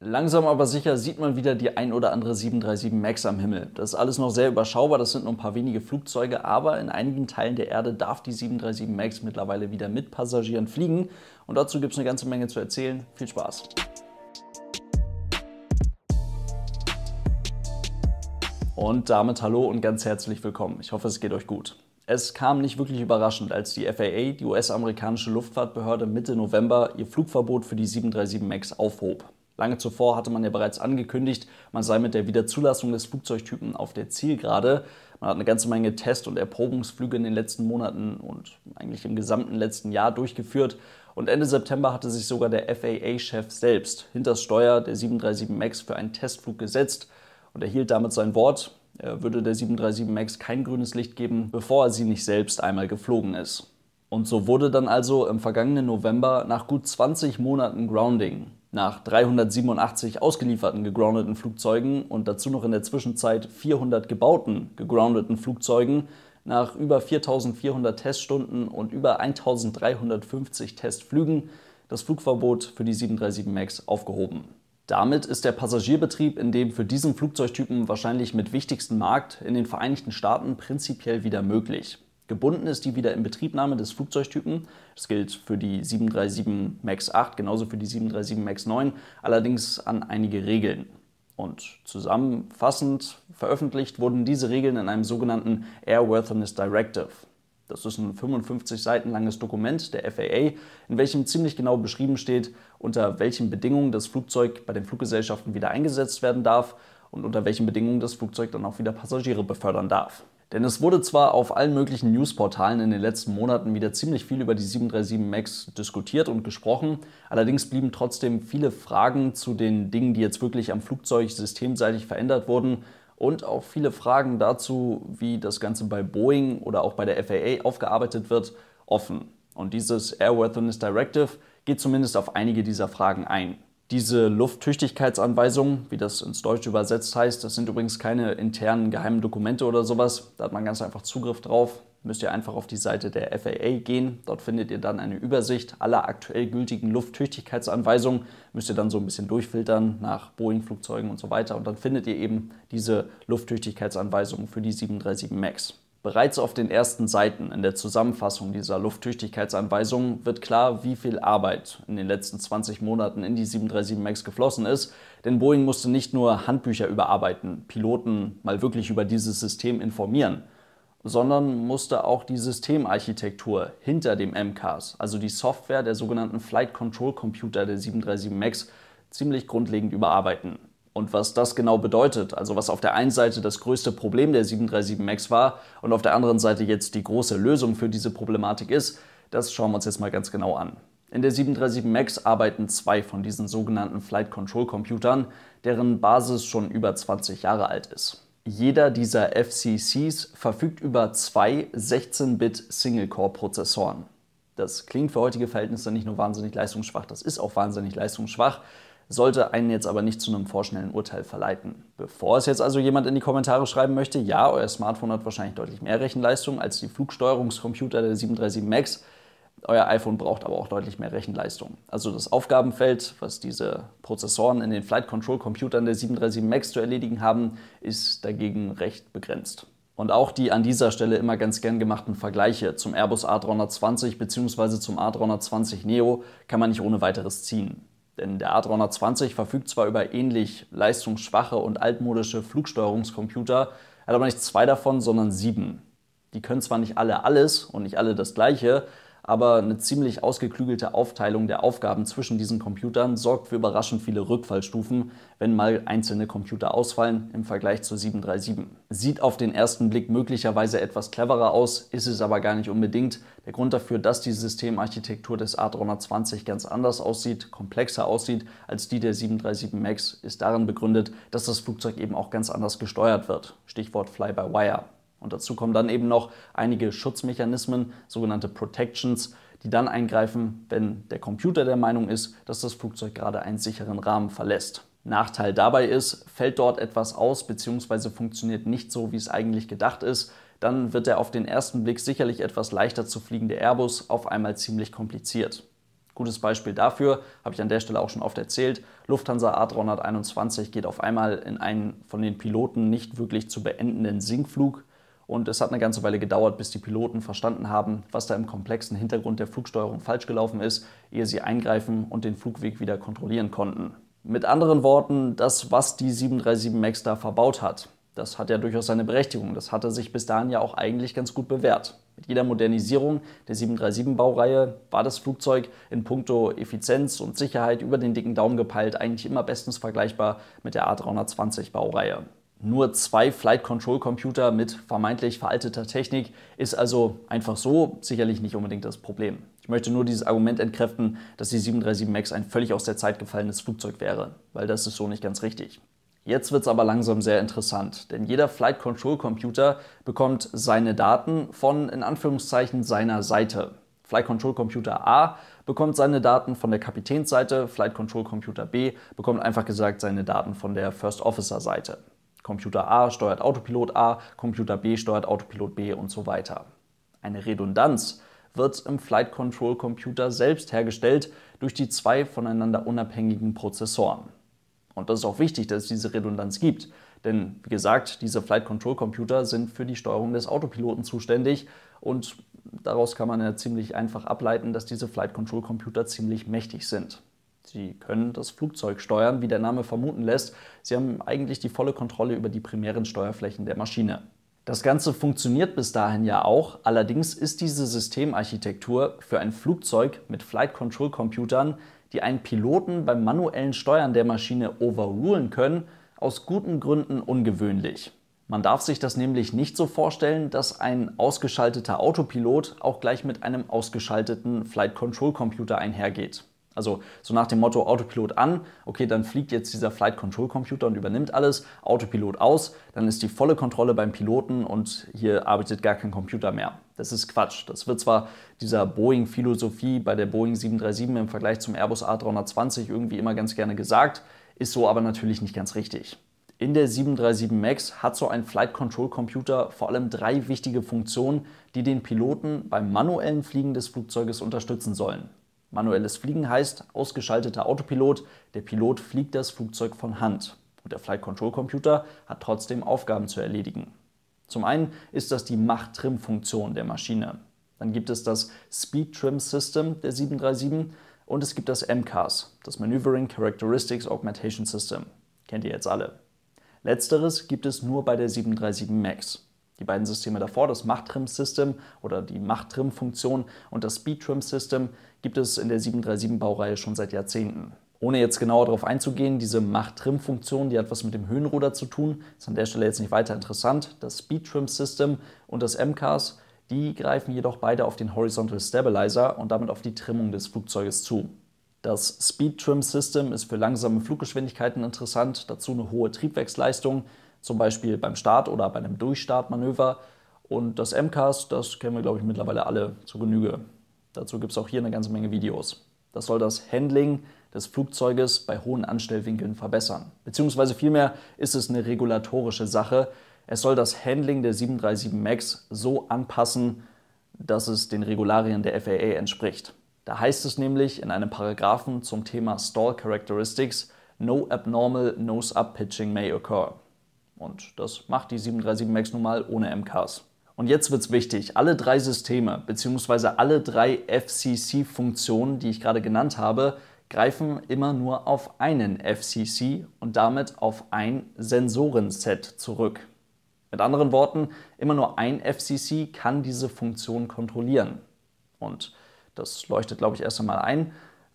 Langsam aber sicher sieht man wieder die ein oder andere 737 MAX am Himmel. Das ist alles noch sehr überschaubar, das sind nur ein paar wenige Flugzeuge, aber in einigen Teilen der Erde darf die 737 MAX mittlerweile wieder mit Passagieren fliegen. Und dazu gibt es eine ganze Menge zu erzählen. Viel Spaß! Und damit hallo und ganz herzlich willkommen. Ich hoffe, es geht euch gut. Es kam nicht wirklich überraschend, als die FAA, die US-amerikanische Luftfahrtbehörde, Mitte November ihr Flugverbot für die 737 MAX aufhob. Lange zuvor hatte man ja bereits angekündigt, man sei mit der Wiederzulassung des Flugzeugtypen auf der Zielgerade. Man hat eine ganze Menge Test- und Erprobungsflüge in den letzten Monaten und eigentlich im gesamten letzten Jahr durchgeführt. Und Ende September hatte sich sogar der FAA-Chef selbst hinters Steuer der 737 MAX für einen Testflug gesetzt und erhielt damit sein Wort. Er würde der 737 MAX kein grünes Licht geben, bevor er sie nicht selbst einmal geflogen ist. Und so wurde dann also im vergangenen November nach gut 20 Monaten Grounding nach 387 ausgelieferten gegroundeten Flugzeugen und dazu noch in der Zwischenzeit 400 gebauten gegroundeten Flugzeugen nach über 4400 Teststunden und über 1350 Testflügen das Flugverbot für die 737 MAX aufgehoben. Damit ist der Passagierbetrieb in dem für diesen Flugzeugtypen wahrscheinlich mit wichtigsten Markt in den Vereinigten Staaten prinzipiell wieder möglich. Gebunden ist die Wiederinbetriebnahme des Flugzeugtypen. Das gilt für die 737 MAX 8, genauso für die 737 MAX 9, allerdings an einige Regeln. Und zusammenfassend veröffentlicht wurden diese Regeln in einem sogenannten Airworthiness Directive. Das ist ein 55 Seiten langes Dokument der FAA, in welchem ziemlich genau beschrieben steht, unter welchen Bedingungen das Flugzeug bei den Fluggesellschaften wieder eingesetzt werden darf und unter welchen Bedingungen das Flugzeug dann auch wieder Passagiere befördern darf. Denn es wurde zwar auf allen möglichen Newsportalen in den letzten Monaten wieder ziemlich viel über die 737 MAX diskutiert und gesprochen, allerdings blieben trotzdem viele Fragen zu den Dingen, die jetzt wirklich am Flugzeug systemseitig verändert wurden und auch viele Fragen dazu, wie das Ganze bei Boeing oder auch bei der FAA aufgearbeitet wird, offen. Und dieses Airworthiness Directive geht zumindest auf einige dieser Fragen ein. Diese Lufttüchtigkeitsanweisungen, wie das ins Deutsche übersetzt heißt, das sind übrigens keine internen geheimen Dokumente oder sowas. Da hat man ganz einfach Zugriff drauf. Müsst ihr einfach auf die Seite der FAA gehen. Dort findet ihr dann eine Übersicht aller aktuell gültigen Lufttüchtigkeitsanweisungen. Müsst ihr dann so ein bisschen durchfiltern nach Boeing-Flugzeugen und so weiter. Und dann findet ihr eben diese Lufttüchtigkeitsanweisungen für die 737 MAX. Bereits auf den ersten Seiten in der Zusammenfassung dieser Lufttüchtigkeitsanweisungen wird klar, wie viel Arbeit in den letzten 20 Monaten in die 737 MAX geflossen ist, denn Boeing musste nicht nur Handbücher überarbeiten, Piloten mal wirklich über dieses System informieren, sondern musste auch die Systemarchitektur hinter dem MCAS, also die Software der sogenannten Flight Control Computer der 737 MAX, ziemlich grundlegend überarbeiten und was das genau bedeutet. Also was auf der einen Seite das größte Problem der 737 MAX war und auf der anderen Seite jetzt die große Lösung für diese Problematik ist, das schauen wir uns jetzt mal ganz genau an. In der 737 MAX arbeiten zwei von diesen sogenannten Flight Control Computern, deren Basis schon über 20 Jahre alt ist. Jeder dieser FCCs verfügt über zwei 16-Bit Single-Core-Prozessoren. Das klingt für heutige Verhältnisse nicht nur wahnsinnig leistungsschwach, das ist auch wahnsinnig leistungsschwach sollte einen jetzt aber nicht zu einem vorschnellen Urteil verleiten. Bevor es jetzt also jemand in die Kommentare schreiben möchte, ja, euer Smartphone hat wahrscheinlich deutlich mehr Rechenleistung als die Flugsteuerungscomputer der 737 MAX. Euer iPhone braucht aber auch deutlich mehr Rechenleistung. Also das Aufgabenfeld, was diese Prozessoren in den Flight Control Computern der 737 MAX zu erledigen haben, ist dagegen recht begrenzt. Und auch die an dieser Stelle immer ganz gern gemachten Vergleiche zum Airbus A320 bzw. zum A320neo kann man nicht ohne weiteres ziehen. Denn der A320 verfügt zwar über ähnlich leistungsschwache und altmodische Flugsteuerungscomputer, hat aber nicht zwei davon, sondern sieben. Die können zwar nicht alle alles und nicht alle das Gleiche, aber eine ziemlich ausgeklügelte Aufteilung der Aufgaben zwischen diesen Computern sorgt für überraschend viele Rückfallstufen, wenn mal einzelne Computer ausfallen im Vergleich zur 737. Sieht auf den ersten Blick möglicherweise etwas cleverer aus, ist es aber gar nicht unbedingt. Der Grund dafür, dass die Systemarchitektur des A320 ganz anders aussieht, komplexer aussieht als die der 737 MAX, ist darin begründet, dass das Flugzeug eben auch ganz anders gesteuert wird. Stichwort Fly-by-Wire. Und dazu kommen dann eben noch einige Schutzmechanismen, sogenannte Protections, die dann eingreifen, wenn der Computer der Meinung ist, dass das Flugzeug gerade einen sicheren Rahmen verlässt. Nachteil dabei ist, fällt dort etwas aus bzw. funktioniert nicht so, wie es eigentlich gedacht ist, dann wird der auf den ersten Blick sicherlich etwas leichter zu fliegende Airbus auf einmal ziemlich kompliziert. Gutes Beispiel dafür, habe ich an der Stelle auch schon oft erzählt, Lufthansa A321 geht auf einmal in einen von den Piloten nicht wirklich zu beendenden Sinkflug, und es hat eine ganze Weile gedauert, bis die Piloten verstanden haben, was da im komplexen Hintergrund der Flugsteuerung falsch gelaufen ist, ehe sie eingreifen und den Flugweg wieder kontrollieren konnten. Mit anderen Worten, das, was die 737 MAX da verbaut hat, das hat ja durchaus seine Berechtigung. Das hatte sich bis dahin ja auch eigentlich ganz gut bewährt. Mit jeder Modernisierung der 737-Baureihe war das Flugzeug in puncto Effizienz und Sicherheit über den dicken Daumen gepeilt eigentlich immer bestens vergleichbar mit der A320-Baureihe nur zwei Flight Control Computer mit vermeintlich veralteter Technik ist also einfach so sicherlich nicht unbedingt das Problem. Ich möchte nur dieses Argument entkräften, dass die 737 MAX ein völlig aus der Zeit gefallenes Flugzeug wäre, weil das ist so nicht ganz richtig. Jetzt wird es aber langsam sehr interessant, denn jeder Flight Control Computer bekommt seine Daten von in Anführungszeichen seiner Seite. Flight Control Computer A bekommt seine Daten von der Kapitänsseite, Flight Control Computer B bekommt einfach gesagt seine Daten von der First Officer Seite. Computer A steuert Autopilot A, Computer B steuert Autopilot B und so weiter. Eine Redundanz wird im Flight Control Computer selbst hergestellt durch die zwei voneinander unabhängigen Prozessoren. Und das ist auch wichtig, dass es diese Redundanz gibt. Denn wie gesagt, diese Flight Control Computer sind für die Steuerung des Autopiloten zuständig und daraus kann man ja ziemlich einfach ableiten, dass diese Flight Control Computer ziemlich mächtig sind. Sie können das Flugzeug steuern, wie der Name vermuten lässt. Sie haben eigentlich die volle Kontrolle über die primären Steuerflächen der Maschine. Das Ganze funktioniert bis dahin ja auch, allerdings ist diese Systemarchitektur für ein Flugzeug mit Flight Control Computern, die einen Piloten beim manuellen Steuern der Maschine overrulen können, aus guten Gründen ungewöhnlich. Man darf sich das nämlich nicht so vorstellen, dass ein ausgeschalteter Autopilot auch gleich mit einem ausgeschalteten Flight Control Computer einhergeht. Also so nach dem Motto Autopilot an, okay, dann fliegt jetzt dieser Flight Control Computer und übernimmt alles, Autopilot aus, dann ist die volle Kontrolle beim Piloten und hier arbeitet gar kein Computer mehr. Das ist Quatsch. Das wird zwar dieser Boeing-Philosophie bei der Boeing 737 im Vergleich zum Airbus A320 irgendwie immer ganz gerne gesagt, ist so aber natürlich nicht ganz richtig. In der 737 MAX hat so ein Flight Control Computer vor allem drei wichtige Funktionen, die den Piloten beim manuellen Fliegen des Flugzeuges unterstützen sollen. Manuelles Fliegen heißt ausgeschalteter Autopilot, der Pilot fliegt das Flugzeug von Hand und der Flight Control Computer hat trotzdem Aufgaben zu erledigen. Zum einen ist das die Macht-Trim-Funktion der Maschine. Dann gibt es das Speed Trim System der 737 und es gibt das MCAS, das Maneuvering Characteristics Augmentation System. Kennt ihr jetzt alle. Letzteres gibt es nur bei der 737 MAX die beiden Systeme davor, das Macht-Trim-System oder die Macht-Trim-Funktion und das Speed-Trim-System, gibt es in der 737-Baureihe schon seit Jahrzehnten. Ohne jetzt genauer darauf einzugehen, diese Macht-Trim-Funktion, die hat was mit dem Höhenruder zu tun, ist an der Stelle jetzt nicht weiter interessant. Das Speed-Trim-System und das MCAS, die greifen jedoch beide auf den Horizontal Stabilizer und damit auf die Trimmung des Flugzeuges zu. Das Speed Trim System ist für langsame Fluggeschwindigkeiten interessant, dazu eine hohe Triebwerksleistung zum Beispiel beim Start oder bei einem Durchstartmanöver. Und das MCAS, das kennen wir, glaube ich, mittlerweile alle zu Genüge. Dazu gibt es auch hier eine ganze Menge Videos. Das soll das Handling des Flugzeuges bei hohen Anstellwinkeln verbessern. Beziehungsweise vielmehr ist es eine regulatorische Sache. Es soll das Handling der 737 MAX so anpassen, dass es den Regularien der FAA entspricht. Da heißt es nämlich in einem Paragraphen zum Thema Stall Characteristics, No abnormal nose-up pitching may occur. Und das macht die 737 MAX nun mal ohne MKs. Und jetzt wird's wichtig. Alle drei Systeme bzw. alle drei FCC-Funktionen, die ich gerade genannt habe, greifen immer nur auf einen FCC und damit auf ein Sensorenset zurück. Mit anderen Worten, immer nur ein FCC kann diese Funktion kontrollieren. Und das leuchtet, glaube ich, erst einmal ein.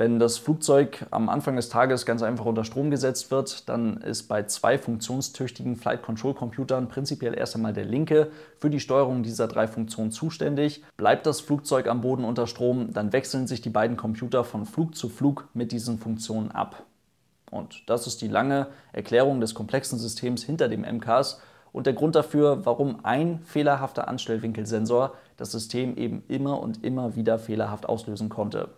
Wenn das Flugzeug am Anfang des Tages ganz einfach unter Strom gesetzt wird, dann ist bei zwei funktionstüchtigen Flight Control Computern prinzipiell erst einmal der linke für die Steuerung dieser drei Funktionen zuständig. Bleibt das Flugzeug am Boden unter Strom, dann wechseln sich die beiden Computer von Flug zu Flug mit diesen Funktionen ab. Und das ist die lange Erklärung des komplexen Systems hinter dem MKS und der Grund dafür, warum ein fehlerhafter Anstellwinkelsensor das System eben immer und immer wieder fehlerhaft auslösen konnte.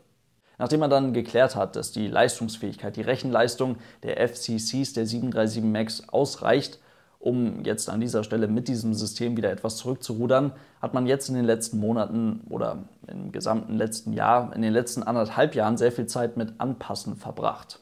Nachdem man dann geklärt hat, dass die Leistungsfähigkeit, die Rechenleistung der FCCs der 737 MAX ausreicht, um jetzt an dieser Stelle mit diesem System wieder etwas zurückzurudern, hat man jetzt in den letzten Monaten oder im gesamten letzten Jahr, in den letzten anderthalb Jahren sehr viel Zeit mit Anpassen verbracht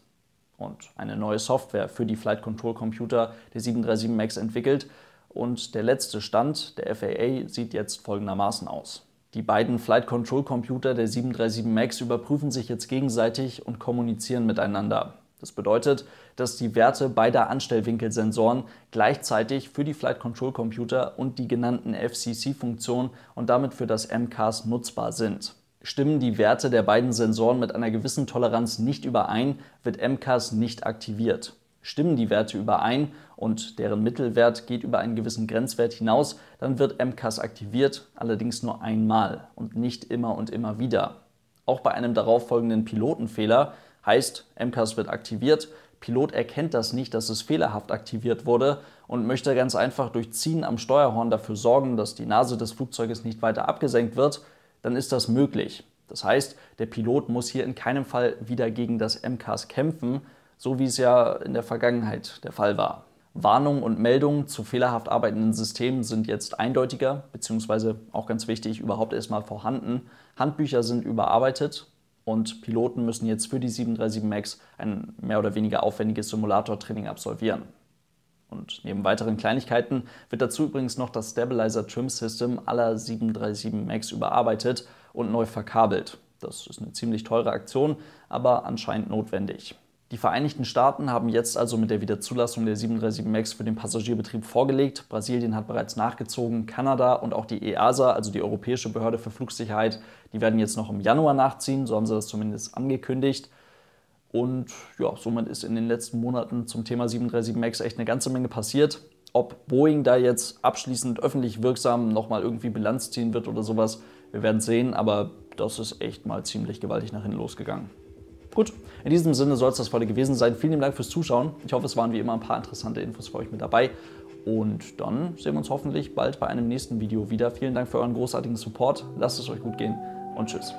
und eine neue Software für die Flight Control Computer der 737 MAX entwickelt. Und der letzte Stand der FAA sieht jetzt folgendermaßen aus. Die beiden Flight Control Computer der 737 MAX überprüfen sich jetzt gegenseitig und kommunizieren miteinander. Das bedeutet, dass die Werte beider Anstellwinkelsensoren gleichzeitig für die Flight Control Computer und die genannten FCC-Funktionen und damit für das MCAS nutzbar sind. Stimmen die Werte der beiden Sensoren mit einer gewissen Toleranz nicht überein, wird MCAS nicht aktiviert. Stimmen die Werte überein und deren Mittelwert geht über einen gewissen Grenzwert hinaus, dann wird MCAS aktiviert, allerdings nur einmal und nicht immer und immer wieder. Auch bei einem darauffolgenden Pilotenfehler heißt, MCAS wird aktiviert, Pilot erkennt das nicht, dass es fehlerhaft aktiviert wurde und möchte ganz einfach durch Ziehen am Steuerhorn dafür sorgen, dass die Nase des Flugzeuges nicht weiter abgesenkt wird, dann ist das möglich. Das heißt, der Pilot muss hier in keinem Fall wieder gegen das MCAS kämpfen, so wie es ja in der Vergangenheit der Fall war. Warnungen und Meldungen zu fehlerhaft arbeitenden Systemen sind jetzt eindeutiger, beziehungsweise auch ganz wichtig, überhaupt erstmal vorhanden. Handbücher sind überarbeitet und Piloten müssen jetzt für die 737 MAX ein mehr oder weniger aufwendiges Simulator-Training absolvieren. Und neben weiteren Kleinigkeiten wird dazu übrigens noch das Stabilizer Trim System aller 737 MAX überarbeitet und neu verkabelt. Das ist eine ziemlich teure Aktion, aber anscheinend notwendig. Die Vereinigten Staaten haben jetzt also mit der Wiederzulassung der 737 MAX für den Passagierbetrieb vorgelegt. Brasilien hat bereits nachgezogen, Kanada und auch die EASA, also die Europäische Behörde für Flugsicherheit, die werden jetzt noch im Januar nachziehen, so haben sie das zumindest angekündigt. Und ja, somit ist in den letzten Monaten zum Thema 737 MAX echt eine ganze Menge passiert. Ob Boeing da jetzt abschließend öffentlich wirksam nochmal irgendwie Bilanz ziehen wird oder sowas, wir werden sehen, aber das ist echt mal ziemlich gewaltig nach hinten losgegangen. Gut, in diesem Sinne soll es das heute gewesen sein. Vielen lieben Dank fürs Zuschauen. Ich hoffe, es waren wie immer ein paar interessante Infos für euch mit dabei. Und dann sehen wir uns hoffentlich bald bei einem nächsten Video wieder. Vielen Dank für euren großartigen Support. Lasst es euch gut gehen und tschüss.